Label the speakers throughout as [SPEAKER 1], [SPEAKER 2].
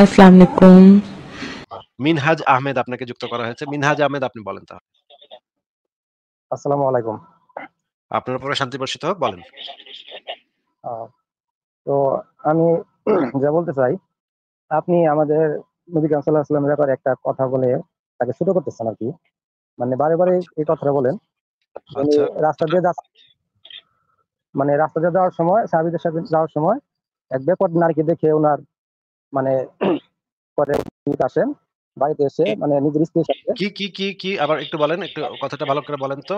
[SPEAKER 1] আসসালামু আলাইকুম মিনহাজ আহমেদ আপনাকে যুক্ত করা হয়েছে মিনহাজ আহমেদ আপনি বলেন তা আসসালামু আলাইকুম আপনার শান্তি বর্ষিত বলেন
[SPEAKER 2] তো আমি যা বলতে চাই আপনি আমাদের নবী কাম সাল্লাহ আসলামের ব্যাপারে একটা কথা বলে তাকে ছোট করতেছেন আর কি মানে বারে বারে আচ্ছা। এই কথাটা বলেন মানে আচ্ছা। রাস্তা দিয়ে মানে রাস্তা দিয়ে যাওয়ার সময় সাহাবিদের সাথে যাওয়ার সময় এক বেপট নারীকে দেখে ওনার মানে পরে আসেন বাড়িতে এসে মানে নিজের স্ত্রীর সাথে
[SPEAKER 1] কি কি কি কি আবার একটু বলেন একটু কথাটা ভালো করে বলেন তো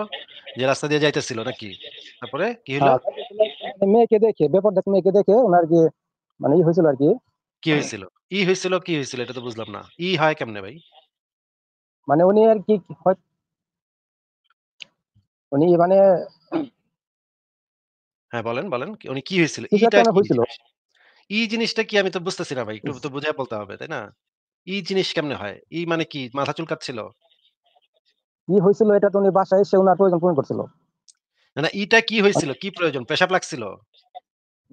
[SPEAKER 1] যে রাস্তা দিয়ে যাইতেছিল নাকি তারপরে কি হলো
[SPEAKER 2] হ্যাঁ, মেয়েকে দেখে ব্যাপার দেখে মেয়েকে দেখে ওনার কি মানে ই হয়েছিল আর কি
[SPEAKER 1] কি হয়েছিল ই হয়েছিল কি হয়েছিল এটা তো বুঝলাম না ই হয় কেমনে ভাই
[SPEAKER 2] মানে উনি আর কি
[SPEAKER 1] উনি মানে হ্যাঁ বলেন বলেন উনি কি হয়েছিল হয়েছিল ই জিনিসটা কি আমি তো বুঝতেছি না ভাই। একটু তো বুঝায় বলতে হবে, তাই না? ই জিনিস কেমনে হয়? ই মানে কি? মাথা চুলকাচ্ছিল?
[SPEAKER 2] কি হয়েছিল এটা তো উনি বাসায় এসে উনার প্রয়োজন পূরণ করছিল।
[SPEAKER 1] না, না ইটা কি হইছিল? আচ্ছা। কি প্রয়োজন? পেশাব লাগছিল?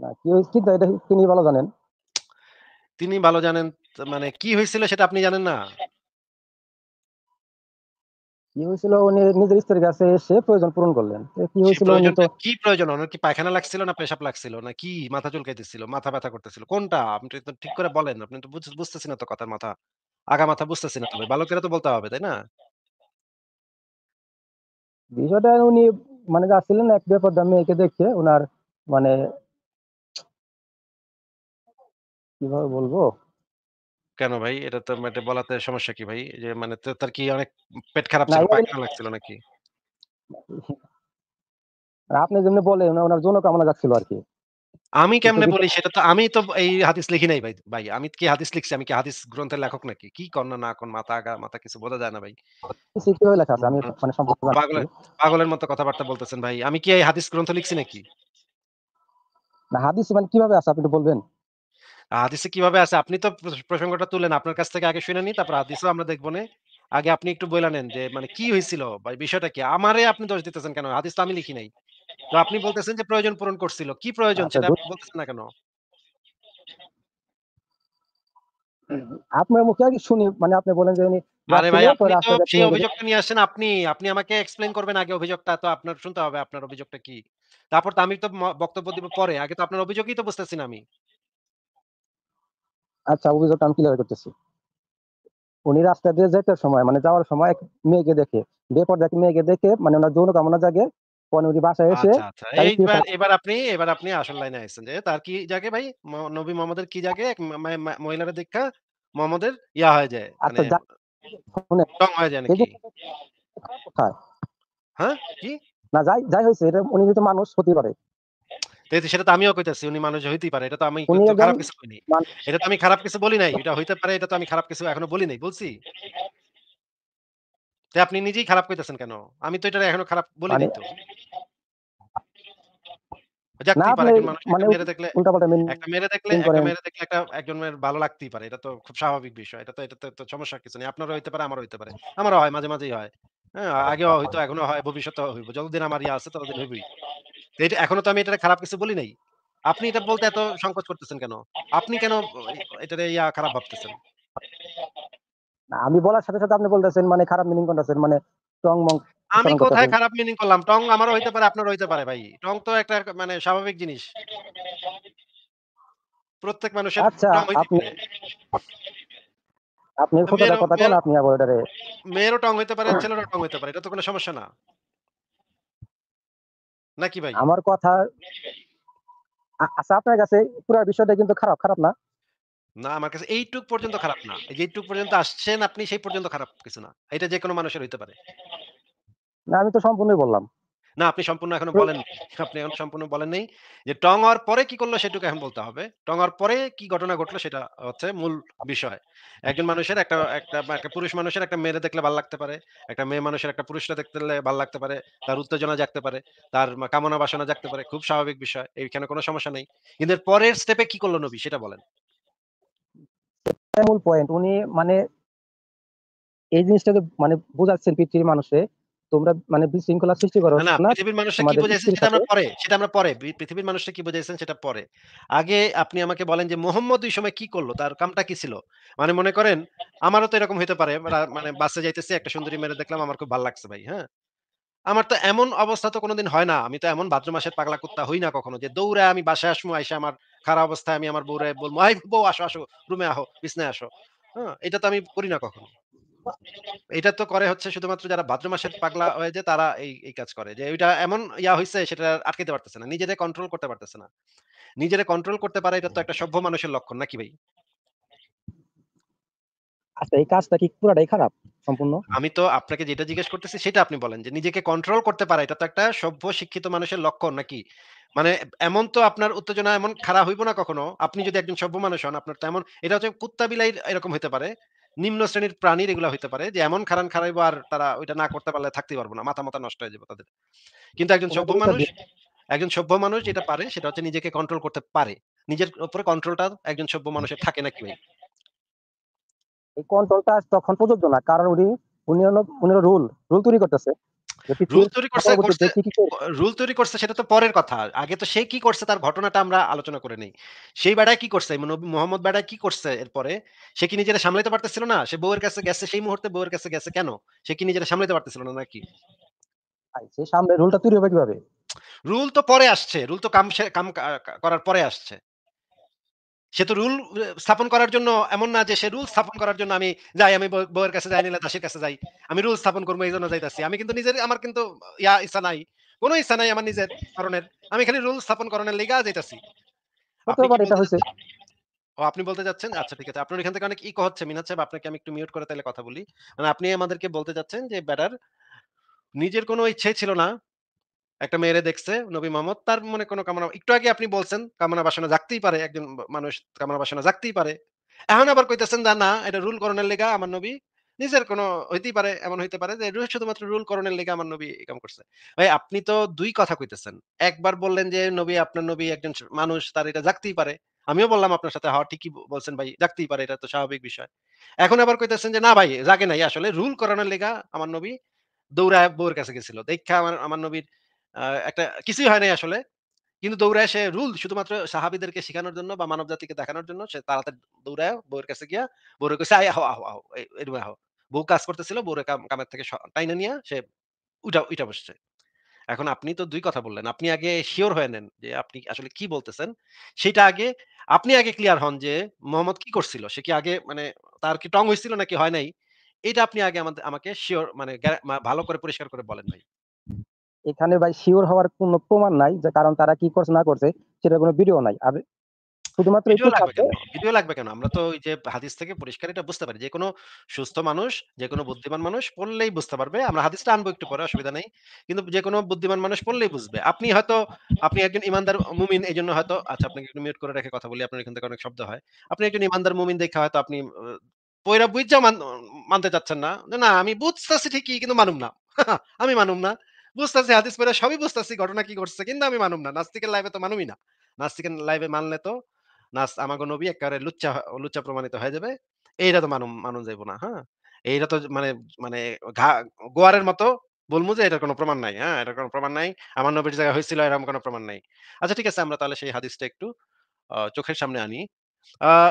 [SPEAKER 1] না,
[SPEAKER 2] কি হয়েছে এটা তিনি ভালো জানেন।
[SPEAKER 1] তিনি ভালো জানেন। মানে কি হইছিল সেটা আপনি জানেন না?
[SPEAKER 2] কি হয়েছিল উনি নিজের স্ত্রীর কাছে এসে প্রয়োজন পূরণ করলেন কি হয়েছিল
[SPEAKER 1] কি প্রয়োজন ওনার কি পায়খানা লাগছিল না পেশাব লাগছিল না কি মাথা চুলকাইতেছিল মাথা ব্যথা করতেছিল কোনটা আপনি তো ঠিক করে বলেন আপনি তো বুঝতেছি না তো কথার মাথা আগা মাথা বুঝতেছি না তবে করে তো বলতে হবে তাই না
[SPEAKER 2] বিষয়টা উনি মানে যাচ্ছিলেন এক বেপরদা মেয়েকে দেখে ওনার মানে কিভাবে বলবো
[SPEAKER 1] কেন ভাই এটা তো মানে বলাতে সমস্যা কি ভাই যে মানে তার কি অনেক পেট খারাপ ছিল পায়খানা লাগছিল নাকি
[SPEAKER 2] আপনি যেমনি বলেন ওনার জন্য কামনা যাচ্ছিল আর কি
[SPEAKER 1] আমি কেমনে বলি সেটা তো আমি তো এই হাদিস লিখি নাই ভাই ভাই আমি কি হাদিস লিখছি আমি কি হাদিস গ্রন্থের লেখক নাকি কি কর্ণ না কোন মাথা আগা মাথা কিছু বোঝা যায় না ভাই
[SPEAKER 2] লেখা আছে আমি মানে পাগলের
[SPEAKER 1] পাগলের মতো কথাবার্তা বলতেছেন ভাই আমি কি এই হাদিস গ্রন্থ লিখছি নাকি
[SPEAKER 2] না হাদিস মানে কিভাবে আছে আপনি বলবেন
[SPEAKER 1] হাদিসে কিভাবে আছে আপনি তো প্রসঙ্গটা তুলেন আপনার কাছ থেকে আগে শুনে নি তারপর হাদিসও আমরা দেখবো না আগে আপনি একটু বলে নেন যে মানে কি হয়েছিল বিষয়টা কি আমারে আপনি দোষ দিতেছেন কেন হাদিস তো আমি লিখি নাই তো আপনি বলতেছেন যে প্রয়োজন পূরণ করছিল কি প্রয়োজন আচ্ছা, ছিল আপনি বলতেছেন না কেন
[SPEAKER 2] আপনার মুখে আগে শুনি মানে আপনি বলেন যে উনি আরে ভাই আপনি তো সেই অভিযোগটা
[SPEAKER 1] নিয়ে আসেন আপনি আপনি আমাকে এক্সপ্লেইন করবেন আগে অভিযোগটা তো আপনার শুনতে হবে আপনার অভিযোগটা কি তারপর তো আমি তো বক্তব্য দিব পরে আগে তো আপনার অভিযোগই তো বুঝতেছি না আমি
[SPEAKER 2] আচ্ছা অভিযোগটা আমি ক্লিয়ার করতেছি উনি রাস্তা দিয়ে যেতে সময় মানে যাওয়ার সময় এক মেয়েকে দেখে বেপর দেখে মেয়েকে দেখে মানে ওনার যৌন কামনা জাগে আচ্ছা, আচ্ছা।
[SPEAKER 1] তার কি জাগে ভাই নবী কি জাগে ইয়া হয়ে যায় আচ্ছা,
[SPEAKER 2] মানে হ্যাঁ, কি না যাই যাই হয়েছে এটা উনি তো মানুষ হতে পারে
[SPEAKER 1] সেটা তো আমিও কইতাছি উনি মানুষ হইতেই পারে এটা তো আমি খারাপ কিছু বলি এটা তো আমি খারাপ কিছু বলি নাই এটা হইতে পারে এটা তো আমি খারাপ কিছু এখনো বলি নাই বলছি আপনি নিজেই খারাপ কইতাছেন কেন আমি তো এটা এখনো খারাপ বলি মানে নাই তো মানে ভালো লাগতেই পারে এটা তো খুব স্বাভাবিক বিষয় এটা তো এটা তো সমস্যা কিছু নেই আপনারও হইতে পারে আমারও হইতে পারে আমারও হয় মাঝে মাঝেই হয় হ্যাঁ আগে হয়তো এখনো হয় ভবিষ্যতে হইব যতদিন আমার ইয়ে আছে ততদিন হইবই এটা এখনো তো আমি এটা খারাপ কিছু বলি নাই আপনি এটা বলতে এত সংকোচ করতেছেন কেন আপনি কেন এটা ইয়া খারাপ ভাবতেছেন
[SPEAKER 2] আমি বলার সাথে সাথে আপনি বলতেছেন মানে খারাপ মিনিং করতেছেন মানে টং মং
[SPEAKER 1] আমি কোথায় খারাপ মিনিং করলাম টং আমারও হইতে পারে আপনার হইতে পারে ভাই টং তো একটা মানে স্বাভাবিক জিনিস প্রত্যেক মানুষের আচ্ছা আপনি
[SPEAKER 2] আপনি কথা বলেন আপনি আবার এটারে
[SPEAKER 1] মেয়েরও টং হইতে পারে হ্যাঁ। ছেলেরও টং হইতে পারে এটা তো কোনো সমস্যা না নাকি ভাই আমার
[SPEAKER 2] কথা আচ্ছা আপনার কাছে পুরো বিষয়টা কিন্তু খারাপ খারাপ না
[SPEAKER 1] না আমার কাছে এইটুক পর্যন্ত খারাপ না এই টুক পর্যন্ত আসছেন আপনি সেই পর্যন্ত খারাপ কিছু না এটা যে কোনো মানুষের হইতে পারে
[SPEAKER 2] না আমি তো সম্পূর্ণই বললাম
[SPEAKER 1] না আপনি সম্পূর্ণ এখনো বলেন আপনি এখন সম্পূর্ণ বলেন নেই যে টং হওয়ার পরে কি করলো সেটুকু এখন বলতে হবে টং হওয়ার পরে কি ঘটনা ঘটলো সেটা হচ্ছে মূল বিষয় একজন আচ্ছা। মানুষের একটা একটা একটা পুরুষ মানুষের একটা মেয়ে দেখলে ভালো লাগতে পারে একটা মেয়ে মানুষের একটা পুরুষটা দেখতে ভালো লাগতে পারে তার উত্তেজনা জাগতে পারে তার কামনা বাসনা জাগতে পারে খুব স্বাভাবিক বিষয় এইখানে কোনো সমস্যা নেই কিন্তু পরের স্টেপে কি করলো নবী সেটা বলেন
[SPEAKER 2] মূল পয়েন্ট উনি মানে এই জিনিসটা মানে বোঝাচ্ছেন পৃথিবীর মানুষে তোমরা মানে বিশৃঙ্খলা সৃষ্টি করো না পৃথিবীর মানুষটা কি বোঝাইছেন সেটা আমরা পরে
[SPEAKER 1] সেটা আমরা পরে পৃথিবীর মানুষটা কি বোঝাইছেন সেটা পরে আগে আপনি আমাকে বলেন যে মোহাম্মদ ওই সময় কি করলো তার কামটা কি ছিল মানে মনে করেন আমারও তো এরকম হতে পারে মানে বাসে যাইতেছে একটা সুন্দরী মেয়ে দেখলাম আমার খুব ভালো লাগছে ভাই হ্যাঁ আমার তো এমন অবস্থা তো কোনোদিন হয় না আমি তো এমন ভাদ্র মাসের পাগলা কুত্তা হই না কখনো যে দৌড়ে আমি বাসায় আসবো আইসা আমার খারাপ অবস্থায় আমি আমার বউরে বলবো আই বউ আসো আসো রুমে আহো বিছনায় আসো হ্যাঁ এটা তো আমি করি না কখনো এটা তো করে হচ্ছে শুধুমাত্র যারা ভাদ্র মাসের পাগলা হয়ে যে তারা এই এই কাজ করে যে ওইটা এমন ইয়া হইছে সেটা আটকাতে পারতেছে না নিজেরে কন্ট্রোল করতে পারতেছে না নিজেরে কন্ট্রোল করতে পারে এটা তো একটা সভ্য মানুষের লক্ষণ নাকি ভাই
[SPEAKER 2] আচ্ছা এই কাজটা কি পুরোটাই খারাপ সম্পূর্ণ
[SPEAKER 1] আমি তো আপনাকে যেটা জিজ্ঞেস করতেছি সেটা আপনি বলেন যে নিজেকে কন্ট্রোল করতে পারে এটা তো একটা সভ্য শিক্ষিত মানুষের লক্ষণ নাকি মানে এমন তো আপনার উত্তেজনা এমন খারাপ হইব না কখনো আপনি যদি একজন সভ্য মানুষ হন আপনার তো এমন এটা হচ্ছে কুত্তা বিলাই এরকম হতে পারে নিম্ন শ্রেণীর প্রাণীর এগুলো হইতে পারে যে এমন খারান খারাইবো আর তারা ওইটা না করতে পারলে থাকতে পারবো না মাথা মাথা নষ্ট হয়ে যাবে তাদের কিন্তু একজন সভ্য মানুষ একজন সভ্য মানুষ যেটা পারে সেটা হচ্ছে নিজেকে কন্ট্রোল করতে পারে নিজের উপরে কন্ট্রোলটা একজন সভ্য মানুষের থাকে নাকি ভাই
[SPEAKER 2] এই কন্ট্রোলটা তখন প্রযোজ্য না কারণ উনি উনি রুল রুল তৈরি করতেছে রুল তৈরি করছে
[SPEAKER 1] রুল তৈরি করছে সেটা তো পরের কথা আগে তো সে কি করছে তার ঘটনাটা আমরা আলোচনা করে নেই সেই বেড়ায় কি করছে মোহাম্মদ বেড়ায় কি করছে এরপরে সে কি নিজেরা সামলাইতে পারতেছিল না সে বউয়ের কাছে গেছে সেই মুহূর্তে বউয়ের কাছে গেছে কেন সে কি নিজেরা সামলাইতে পারতেছিল না নাকি
[SPEAKER 2] সে সামনে রুলটা তৈরি হবে কিভাবে
[SPEAKER 1] রুল তো পরে আসছে রুল তো কাম কাম করার পরে আসছে সে তো রুল স্থাপন করার জন্য এমন না যে সে রুল স্থাপন করার জন্য আমি যাই আমি বউয়ের কাছে যাই নিলে দাসের কাছে যাই আমি রুল স্থাপন করবো এই জন্য যাইতাছি আমি কিন্তু নিজের আমার কিন্তু ইয়া ইচ্ছা নাই কোনো ইচ্ছা নাই আমার নিজের কারণের আমি খালি রুল স্থাপন করণের লেগা যাইতাছি ও আপনি বলতে যাচ্ছেন আচ্ছা ঠিক আছে আপনার এখান থেকে অনেক ইকো হচ্ছে মিনাত সাহেব আপনাকে আমি একটু মিউট করে তাহলে কথা বলি মানে আপনি আমাদেরকে বলতে যাচ্ছেন যে বেটার নিজের কোনো ইচ্ছে ছিল না একটা মেয়েরে দেখছে নবী মোহাম্মদ তার মনে কোনো কামনা একটু আগে আপনি বলছেন কামনা বাসনা জাগতেই পারে একজন মানুষ কামনা বাসনা জাগতেই পারে এখন আবার কইতেছেন যে না এটা রুল করণের লেগা আমার নবী নিজের কোনো হইতেই পারে এমন হইতে পারে যে শুধুমাত্র রুল করণের লেগে আমার নবী এই কাম করছে ভাই আপনি তো দুই কথা কইতেছেন একবার বললেন যে নবী আপনার নবী একজন মানুষ তার এটা জাগতেই পারে আমিও বললাম আপনার সাথে হওয়া ঠিকই বলছেন ভাই জাগতেই পারে এটা তো স্বাভাবিক বিষয় এখন আবার কইতেছেন যে না ভাই জাগে নাই আসলে রুল করানোর লেগা আমার নবী দৌড়ায় বউর কাছে গেছিল দেখা আমার আমার নবীর একটা কিছুই হয় নাই আসলে কিন্তু দৌড়ায় সে রুল শুধুমাত্র সাহাবিদেরকে শেখানোর জন্য বা মানব জাতিকে দেখানোর জন্য সে তাড়াতাড়ি দৌড়ায় বউয়ের কাছে গিয়া বউর কাছে আয় আহ আহ এরম আহ বউ কাজ করতেছিল বউরে কামের থেকে টাইনে নিয়ে সে উঠা উঠা বসছে এখন আপনি তো দুই কথা বললেন আপনি আগে শিওর হয়ে নেন যে আপনি আসলে কি বলতেছেন সেটা আগে আপনি আগে ক্লিয়ার হন যে মোহাম্মদ কি করছিল সে কি আগে মানে তার কি টং হয়েছিল নাকি হয় নাই এটা আপনি আগে আমাদের আমাকে শিওর মানে ভালো করে পরিষ্কার করে বলেন ভাই
[SPEAKER 2] এখানে ভাই শিওর হওয়ার কোন প্রমাণ নাই যে কারণ তারা কি করছে না করছে সেটা কোনো ভিডিও নাই আর শুধুমাত্র ভিডিও লাগবে কেন
[SPEAKER 1] ভিডিও লাগবে কেন আমরা তো ওই যে হাদিস থেকে পরিষ্কার এটা বুঝতে পারি যে কোনো সুস্থ মানুষ যে কোনো বুদ্ধিমান মানুষ পড়লেই বুঝতে পারবে আমরা হাদিসটা আনবো একটু পরে অসুবিধা নেই কিন্তু যে কোনো বুদ্ধিমান মানুষ পড়লেই বুঝবে আপনি হয়তো আপনি একজন ইমানদার মুমিন এই জন্য হয়তো আচ্ছা আপনাকে একটু মিউট করে রেখে কথা বলি আপনার এখান থেকে অনেক শব্দ হয় আপনি একজন ইমানদার মুমিন দেখে হয়তো আপনি পয়রা বুঝা মানতে চাচ্ছেন না না আমি বুঝতেছি ঠিকই কিন্তু মানুম না আমি মানুম না বুঝতেছি হাদিস পড়ে সবই বুঝতেছি ঘটনা কি ঘটছে কিন্তু আমি মানুম না নাস্তিকের লাইভে তো মানুমই না নাস্তিকের লাইভে মানলে তো নাস আমাগো নবী একেবারে লুচ্চা লুচ্চা প্রমাণিত হয়ে যাবে এইটা তো মানুম মানুন যাইব না হ্যাঁ এইটা তো মানে মানে গোয়ারের মতো বলবো যে এটার কোনো প্রমাণ নাই হ্যাঁ এটার কোনো প্রমাণ নাই আমার নবীর জায়গা হয়েছিল এরকম কোনো প্রমাণ নাই আচ্ছা ঠিক আছে আমরা তাহলে সেই হাদিসটা একটু চোখের সামনে আনি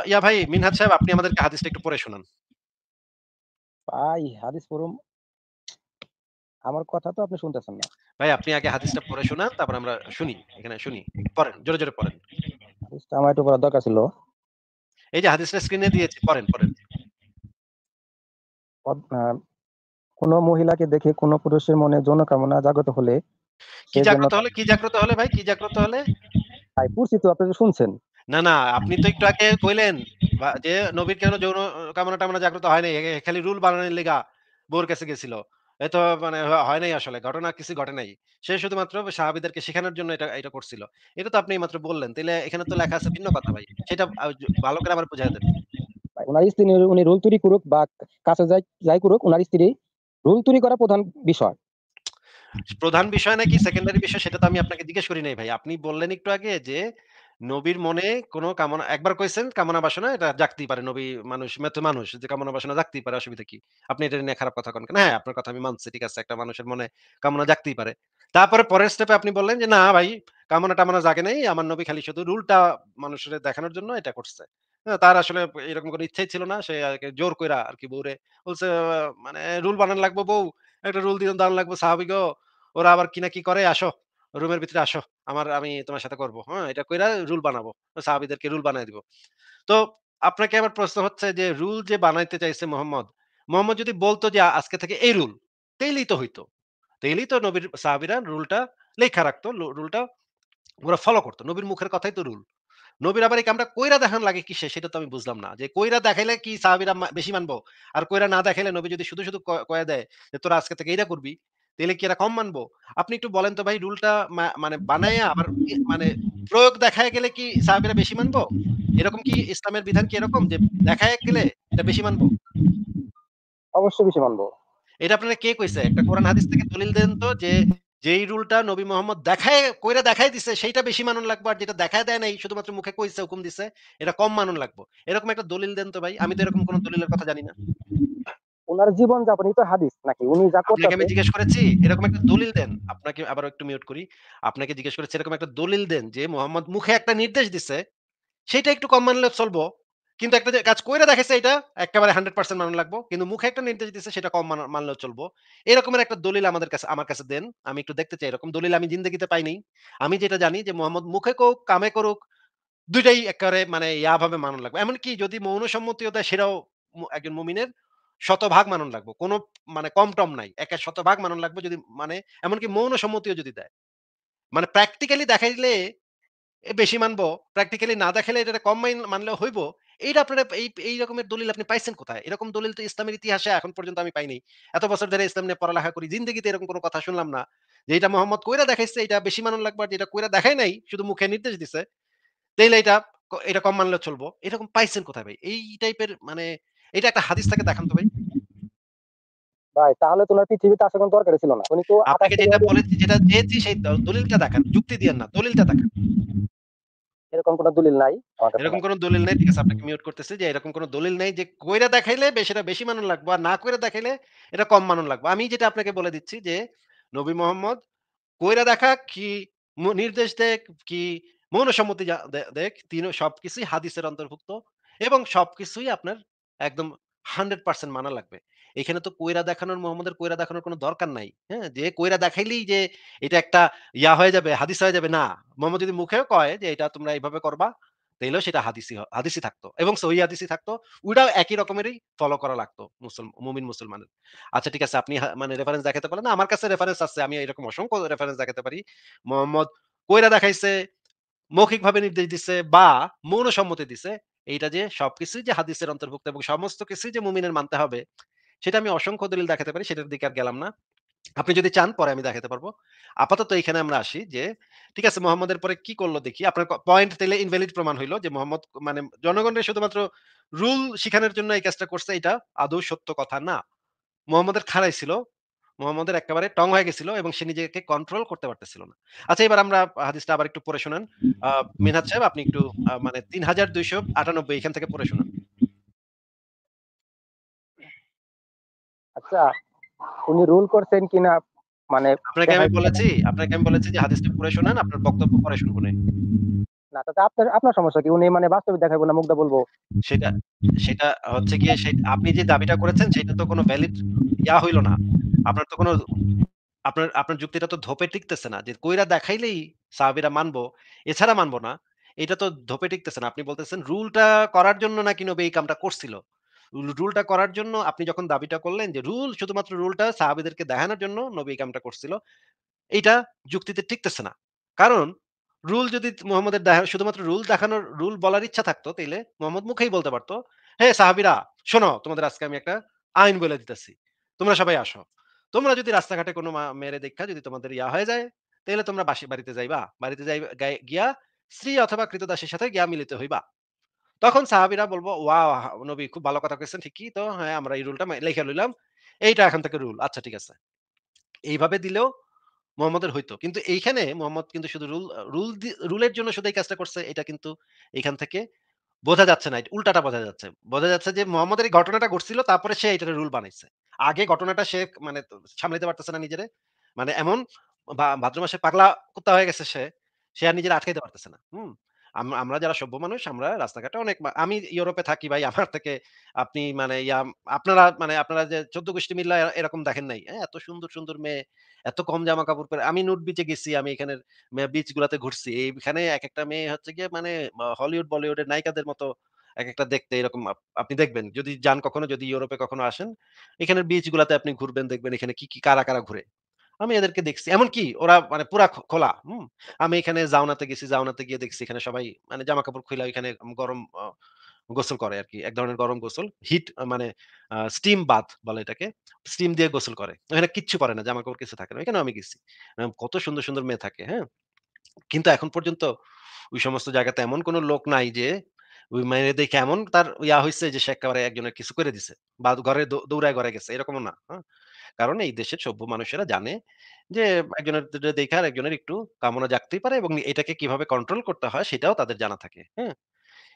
[SPEAKER 1] ইয়া ভাই মিনহাজ সাহেব আপনি আমাদেরকে হাদিসটা একটু পড়ে শোনান
[SPEAKER 2] ভাই হাদিস পড়ুন আমার কথা তো আপনি শুনতেছেন না
[SPEAKER 1] ভাই আপনি আগে হাদিসটা পড়ে শোনান তারপর আমরা শুনি এখানে শুনি পড়েন জোরে জোরে পড়েন
[SPEAKER 2] হাদিসটা আমার একটু পড়া দরকার ছিল
[SPEAKER 1] এই যে হাদিসটা স্ক্রিনে দিয়েছি পড়েন পড়েন
[SPEAKER 2] কোন মহিলাকে দেখে কোন পুরুষের মনে যৌন কামনা জাগ্রত হলে কি জাগ্রত হলে
[SPEAKER 1] কি জাগ্রত হলে ভাই কি জাগ্রত হলে
[SPEAKER 2] ভাই পড়ছি তো আপনি শুনছেন
[SPEAKER 1] না না আপনি তো একটু আগে কইলেন যে নবীর কেন যৌন কামনা টামনা জাগ্রত হয় নাই খালি রুল বানানোর লেগা বোর কাছে গেছিল এটা মানে হয় নাই আসলে। ঘটনা কিছু ঘটে নাই। সে শুধুমাত্র সাহাবিদেরকে শেখানোর জন্য এটা এটা করছিল। এটা তো আপনি মাত্র বললেন। তাহলে এখানে তো লেখা আছে ভিন্ন কথা ভাই। সেটা ভালো করে আমার বুঝাইয়া দেন।
[SPEAKER 2] ভাই স্ত্রী উনি উনি রুল তৈরি করুক বা কাছে যাই যাই করুক ওনার স্ত্রী রুল তৈরি করা প্রধান বিষয়।
[SPEAKER 1] প্রধান বিষয় নাকি সেকেন্ডারি বিষয় সেটা তো আমি আপনাকে জিজ্ঞেস করি নাই ভাই। আপনি বললেন একটু আগে যে নবীর মনে কোন কামনা একবার কইছেন কামনা বাসনা এটা জাগতেই পারে নবী মানুষ মেতো মানুষ যে কামনা বাসনা জাগতেই পারে অসুবিধা কি আপনি এটা নিয়ে খারাপ কথা কেন হ্যাঁ আপনার কথা আমি মানছি ঠিক আছে একটা মানুষের মনে কামনা জাগতেই পারে তারপরে পরের স্টেপে আপনি বললেন যে না ভাই কামনা টামনা জাগে নাই আমার নবী খালি শুধু রুলটা মানুষের দেখানোর জন্য এটা করছে হ্যাঁ, তার আসলে এরকম কোনো ইচ্ছাই ছিল না সে জোর কইরা আর কি বউরে বলছে মানে রুল বানান লাগবো বউ একটা রুল দিয়ে দান লাগবো স্বাভাবিক ওরা আবার কিনা কি করে আসো রুমের ভিতরে আসো আমার আমি তোমার সাথে করব হ্যাঁ এটা কইরা রুল বানাবো সাহাবিদেরকে রুল বানাই দিব তো আপনাকে আবার প্রশ্ন হচ্ছে যে রুল যে বানাইতে চাইছে মোহাম্মদ মোহাম্মদ যদি বলতো যে আজকে থেকে এই রুল তেইলেই তো হইতো তেইলেই তো নবীর সাহাবিরা রুলটা লেখা রাখতো রুলটা ওরা ফলো করতো নবীর মুখের কথাই তো রুল নবীর আবার এই কামটা কইরা দেখান লাগে কি সেটা তো আমি বুঝলাম না যে কইরা দেখাইলে কি সাহাবিরা বেশি মানবো আর কইরা না দেখাইলে নবী যদি শুধু শুধু কয়ে দেয় যে তোরা আজকে থেকে এইটা করবি তাহলে কি এরা কম মানবো আপনি একটু বলেন তো ভাই রুলটা মানে বানায় আবার মানে প্রয়োগ দেখায় গেলে কি সাহাবিরা বেশি মানবো এরকম কি ইসলামের বিধান কি এরকম যে দেখায় গেলে এটা বেশি মানবো
[SPEAKER 2] অবশ্যই বেশি মানবো
[SPEAKER 1] এটা আপনারা কে কইছে একটা কোরআন হাদিস থেকে দলিল দেন তো যে যেই রুলটা নবী মোহাম্মদ দেখায় কইরা দেখায় দিছে সেইটা বেশি মানন লাগবে আর যেটা দেখায় দেয় নাই শুধুমাত্র মুখে কইছে হুকুম দিছে এটা কম মানন লাগবে এরকম একটা দলিল দেন তো ভাই আমি তো এরকম কোন দলিলের কথা জানি না
[SPEAKER 2] ওনার জীবন যাপন এটা হাদিস নাকি উনি যা করতে আমি জিজ্ঞেস
[SPEAKER 1] করেছি এরকম একটা দলিল দেন আপনাকে আবার একটু মিউট করি আপনাকে জিজ্ঞেস করেছি এরকম একটা দলিল দেন যে মোহাম্মদ মুখে একটা নির্দেশ দিছে সেটা একটু কম মানলে চলবো কিন্তু একটা যে কাজ কইরা দেখেছে এটা একেবারে হান্ড্রেড পার্সেন্ট মানা লাগবো কিন্তু মুখে একটা নির্দেশ দিচ্ছে সেটা কম মানলেও চলবো এরকমের একটা দলিল আমাদের কাছে আমার কাছে দেন আমি একটু দেখতে চাই এরকম দলিল আমি জিন্দগিতে পাইনি আমি যেটা জানি যে মোহাম্মদ মুখে কোক কামে করুক দুইটাই একেবারে মানে ইয়াভাবে মানা লাগবে এমনকি যদি মৌন সম্মতিও দেয় সেটাও একজন মুমিনের শতভাগ মানন লাগবো কোনো মানে কম টম নাই একা শতভাগ মানন লাগবো যদি মানে এমনকি মৌন সম্মতিও যদি দেয় মানে প্র্যাকটিক্যালি দেখাইলে বেশি মানবো প্র্যাকটিক্যালি না দেখাইলে এটা কম মানলে হইব এইটা আপনারা এই এই রকমের দলিল আপনি পাইছেন কোথায় এরকম দলিল তো ইসলামের ইতিহাসে এখন পর্যন্ত আমি পাইনি এত বছর ধরে ইসলাম নিয়ে পড়ালেখা করি জিন্দগিতে এরকম কোনো কথা শুনলাম না যে এটা মোহাম্মদ কইরা দেখাইছে এটা বেশি মানন লাগবে আর যেটা কইরা দেখায় নাই শুধু মুখে নির্দেশ দিছে তাইলে এটা এটা কম মানলে চলবো এরকম পাইছেন কোথায় ভাই এই টাইপের মানে এটা একটা হাদিস থেকে দেখান তো ভাই ভাই তাহলে তো না পৃথিবীতে আসার কোনো দরকার ছিল না উনি তো আপনাকে যেটা বলেছি যেটা দিয়েছি সেই দলিলটা দেখান যুক্তি দিয়েন না দলিলটা দেখান এরকম কোনো দলিল নাই এরকম কোনো দলিল নাই ঠিক আছে আপনাকে মিউট করতেছি যে এরকম কোনো দলিল নাই যে কইরা দেখাইলে সেটা বেশি মানন লাগবে আর না কইরা দেখাইলে এটা কম মানন লাগবে আমি যেটা আপনাকে বলে দিচ্ছি যে নবী মোহাম্মদ কইরা দেখা কি নির্দেশ দেখ কি মনসম্মতি দেখ তিন সবকিছুই হাদিসের অন্তর্ভুক্ত এবং সবকিছুই আপনার একদম হান্ড্রেড পার্সেন্ট মানা লাগবে এখানে তো কইরা দেখানোর মোহাম্মদের কইরা দেখানোর কোনো দরকার নাই হ্যাঁ যে কইরা দেখাইলেই যে এটা একটা ইয়া হয়ে যাবে হাদিস হয়ে যাবে না মোহাম্মদ যদি মুখেও কয় যে এটা তোমরা এইভাবে করবা তাইলেও সেটা হাদিসি হাদিসি থাকতো এবং সহি হাদিসি থাকতো ওইটাও একই রকমেরই ফলো করা লাগতো মুসলমান মুমিন মুসলমানের আচ্ছা ঠিক আছে আপনি মানে রেফারেন্স দেখাতে পারেন না আমার কাছে রেফারেন্স আছে আমি এরকম অসংখ্য রেফারেন্স দেখাতে পারি মোহাম্মদ কইরা দেখাইছে মৌখিকভাবে নির্দেশ দিছে বা মৌন সম্মতি দিছে এইটা যে সবকিছুই যে হাদিসের অন্তর্ভুক্ত এবং সমস্ত কিছুই যে মুমিনের মানতে হবে সেটা আমি অসংখ্য দলিল দেখাতে পারি সেটার দিকে আর গেলাম না আপনি যদি চান পরে আমি দেখাতে পারবো আপাতত এখানে আমরা আসি যে ঠিক আছে মোহাম্মদের পরে কি করলো দেখি আপনার পয়েন্ট তাহলে ইনভ্যালিড প্রমাণ হইলো যে মোহাম্মদ মানে জনগণের শুধুমাত্র রুল শিখানোর জন্য এই কাজটা করছে এটা আদৌ সত্য কথা না মোহাম্মদের খাড়াই ছিল মোহাম্মদের একেবারে টং হয়ে গেছিল এবং সে নিজেকে কন্ট্রোল করতে পারতেছিল না আচ্ছা এবার আমরা হাদিসটা আবার একটু পড়ে শোনান মিনহাজ সাহেব আপনি একটু মানে তিন হাজার দুইশো আটানব্বই এখান থেকে পড়ে শোনান
[SPEAKER 2] আচ্ছা উনি রুল করছেন কিনা
[SPEAKER 1] মানে আপনাকে আমি বলেছি আপনাকে আমি বলেছি যে হাদিসটা পড়ে শোনান আপনার বক্তব্য পড়ে শুনবো না
[SPEAKER 2] না তাতে আপনার আপনার সমস্যা কি উনি মানে বাস্তবে দেখাবো না বলবো
[SPEAKER 1] সেটা সেটা হচ্ছে গিয়ে আপনি যে দাবিটা করেছেন সেটা তো কোনো ভ্যালিড ইয়া হইল না আপনার তো কোনো আপনার আপনার যুক্তিটা তো ধোপে টিকতেছে না যে কইরা দেখাইলেই সাহাবিরা মানবো এছাড়া মানবো না এটা তো ধোপে টিকতেছে না আপনি বলতেছেন রুলটা করার জন্য না কিনবে এই কামটা করছিল রুলটা করার জন্য আপনি যখন দাবিটা করলেন যে রুল শুধুমাত্র রুলটা সাহাবিদেরকে দেখানোর জন্য নবী এই কামটা করছিল এটা যুক্তিতে টিকতেছে না কারণ রুল যদি মোহাম্মদের শুধুমাত্র রুল দেখানোর রুল বলার ইচ্ছা থাকতো তাইলে মোহাম্মদ মুখেই বলতে পারতো হে সাহাবিরা শোনো তোমাদের আজকে আমি একটা আইন বলে দিতেছি তোমরা সবাই আসো তোমরা যদি রাস্তাঘাটে কোনো মেয়েরে দেখা যদি তোমাদের ইয়া হয়ে যায় তাহলে তোমরা বাসি বাড়িতে যাইবা বাড়িতে যাই গিয়া স্ত্রী অথবা কৃতদাসের সাথে গিয়া মিলিত হইবা তখন সাহাবিরা বলবো ওয়া নবী খুব ভালো কথা কইছেন ঠিকই তো হ্যাঁ আমরা এই রুলটা লেখে লইলাম এইটা এখন থেকে রুল আচ্ছা ঠিক আছে এইভাবে দিলেও মোহাম্মদের হইতো কিন্তু এইখানে মোহাম্মদ কিন্তু শুধু রুল রুল রুলের জন্য শুধু এই কাজটা করছে এটা কিন্তু এখান থেকে বোঝা যাচ্ছে না উল্টাটা বোঝা যাচ্ছে বোঝা যাচ্ছে যে মোহাম্মদের এই ঘটনাটা ঘটছিল তারপরে সে এটা রুল বানাইছে আগে ঘটনাটা সে মানে সামলাতে পারতেছে না নিজের মানে এমন ভাদ্র মাসে পাগলা কুত্তা হয়ে গেছে সে সে আর নিজের আটকাইতে পারতেছে না হুম আমরা যারা সভ্য মানুষ আমরা রাস্তাঘাটে অনেক আমি ইউরোপে থাকি ভাই আমার থেকে আপনি মানে ইয়া আপনারা মানে আপনারা যে চোদ্দ গোষ্ঠী মিল্লা এরকম দেখেন নাই হ্যাঁ এত সুন্দর সুন্দর মেয়ে এত কম জামা কাপড় পরে আমি নোট বিচে গেছি আমি এখানে বিচ গুলাতে ঘুরছি এইখানে এক একটা মেয়ে হচ্ছে গিয়ে মানে হলিউড বলিউডের নায়িকাদের মতো এক একটা দেখতে এরকম আপনি দেখবেন যদি যান কখনো যদি ইউরোপে কখনো আসেন এখানে বিচ গুলাতে আপনি ঘুরবেন দেখবেন এখানে কি কি কারা কারা ঘুরে আমি এদেরকে দেখছি এমন কি ওরা মানে পুরা খোলা হম আমি এখানে জাওনাতে গেছি জাওনাতে গিয়ে দেখছি এখানে সবাই মানে জামা কাপড় খুলা এখানে গরম গোসল করে আর কি এক ধরনের গরম গোসল হিট মানে স্টিম বাথ বলে এটাকে স্টিম দিয়ে গোসল করে এখানে কিচ্ছু করে না জামা কাপড় কিছু থাকে না এখানে আমি গেছি কত সুন্দর সুন্দর মেয়ে থাকে হ্যাঁ কিন্তু এখন পর্যন্ত ওই সমস্ত জায়গাতে এমন কোনো লোক নাই যে ওই মেয়ে দেখে এমন তার ইয়া হয়েছে যে সে একেবারে একজনের কিছু করে দিছে বা ঘরে দৌড়ায় ঘরে গেছে এরকমও না হ্যাঁ কারণ এই দেশের সভ্য মানুষেরা জানে যে একজনের দেখে আর একজনের একটু কামনা জাগতেই পারে এবং এটাকে কিভাবে কন্ট্রোল করতে হয় সেটাও তাদের জানা থাকে হ্যাঁ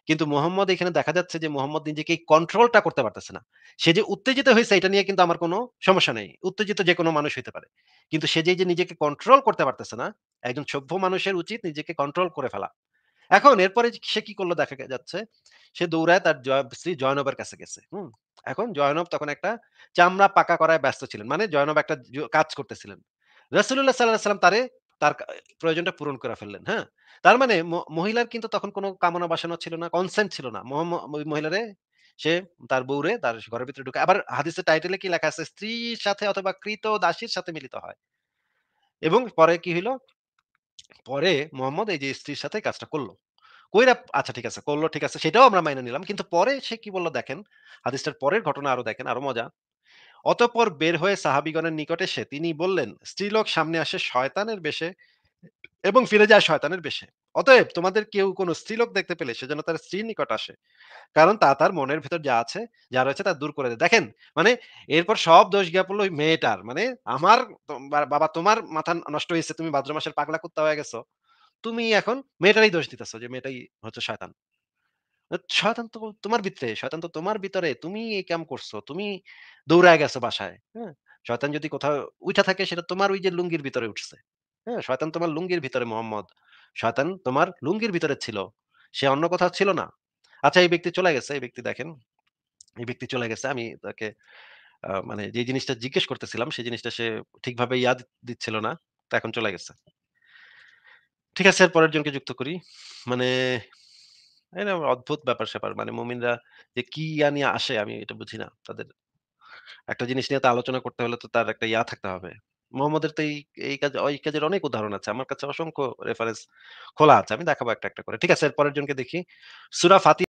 [SPEAKER 1] কিন্তু মোহাম্মদ এখানে দেখা যাচ্ছে যে মোহাম্মদ নিজেকে কন্ট্রোলটা করতে পারতেছে না সে যে উত্তেজিত হয়েছে এটা নিয়ে কিন্তু আমার কোনো সমস্যা নেই উত্তেজিত যে কোনো মানুষ হইতে পারে কিন্তু সে যে নিজেকে কন্ট্রোল করতে পারতেছে না একজন সভ্য মানুষের উচিত নিজেকে কন্ট্রোল করে ফেলা এখন এরপরে সে কি করলো দেখা যাচ্ছে সে দৌড়ায় তার শ্রী জয়নবের কাছে গেছে হম এখন জয়নব তখন একটা চামড়া পাকা করায় ব্যস্ত ছিলেন মানে জয়নব একটা কাজ করতেছিলেন রসুল্লাহ সাল্লাহ সাল্লাম তারে তার প্রয়োজনটা পূরণ করে ফেললেন হ্যাঁ তার মানে মহিলার কিন্তু তখন কোনো কামনা বাসনা ছিল না কনসেন্ট ছিল না মহিলার সে তার বউরে তার ঘরের ভিতরে ঢুকে আবার হাদিসের টাইটেলে কি লেখা আছে স্ত্রীর সাথে অথবা কৃত দাসীর সাথে মিলিত হয় এবং পরে কি হইল পরে মোহাম্মদ এই যে স্ত্রীর সাথে কাজটা করলো কইরা আচ্ছা ঠিক আছে করলো ঠিক আছে সেটাও আমরা মাইনে নিলাম কিন্তু পরে সে কি বললো দেখেন হাদিসটার পরের ঘটনা আরো দেখেন আরো মজা অতপর বের হয়ে সাহাবিগণের নিকটে সে তিনি বললেন স্ত্রীলোক সামনে আসে শয়তানের বেশে এবং ফিরে যায় শয়তানের বেশে অতএব তোমাদের কেউ কোনো স্ত্রীলোক দেখতে পেলে সে যেন তার স্ত্রীর নিকট আসে কারণ তা তার মনের ভেতর যা আছে যা রয়েছে তা দূর করে দেয় দেখেন মানে এরপর সব দোষ গিয়া পড়লো ওই মেয়েটার মানে আমার বাবা তোমার মাথা নষ্ট হয়েছে তুমি ভাদ্র মাসের পাগলা কুত্তা হয়ে গেছো তুমি এখন মেয়েটারই দোষ দিতেছো যে মেয়েটাই হচ্ছে শয়তান শয়তান তো তোমার ভিতরে শয়তান তো তোমার ভিতরে তুমি এই কাম করছো তুমি দৌড়ায় গেছো বাসায় হ্যাঁ শয়তান যদি কোথাও উঠা থাকে সেটা তোমার ওই যে লুঙ্গির ভিতরে উঠছে হ্যাঁ শয়তান তোমার লুঙ্গির ভিতরে মোহাম্মদ শয়তান তোমার লুঙ্গির ভিতরে ছিল সে অন্য কোথাও ছিল না আচ্ছা এই ব্যক্তি চলে গেছে এই ব্যক্তি দেখেন এই ব্যক্তি চলে গেছে আমি তাকে মানে যে জিনিসটা জিজ্ঞেস করতেছিলাম সেই জিনিসটা সে ঠিকভাবে ইয়াদ দিচ্ছিল না তো এখন চলে গেছে ঠিক আছে এর পরের জনকে যুক্ত করি। মানে এটা অদ্ভুত ব্যাপার-স্যাপার। মানে মুমিনরা যে কি ইয়া নিয়ে আসে আমি এটা বুঝি না তাদের। একটা জিনিস নিয়ে তো আলোচনা করতে হলে তো তার একটা ইয়া থাকতে হবে। মোহাম্মদের তো এই, কাজ এই কাজের অনেক উদাহরণ আছে। আমার কাছে অসংখ্য রেফারেন্স খোলা আছে। আমি দেখাবো একটা, একটা করে। ঠিক আছে এর পরের জনকে দেখি। সুরা ফাতি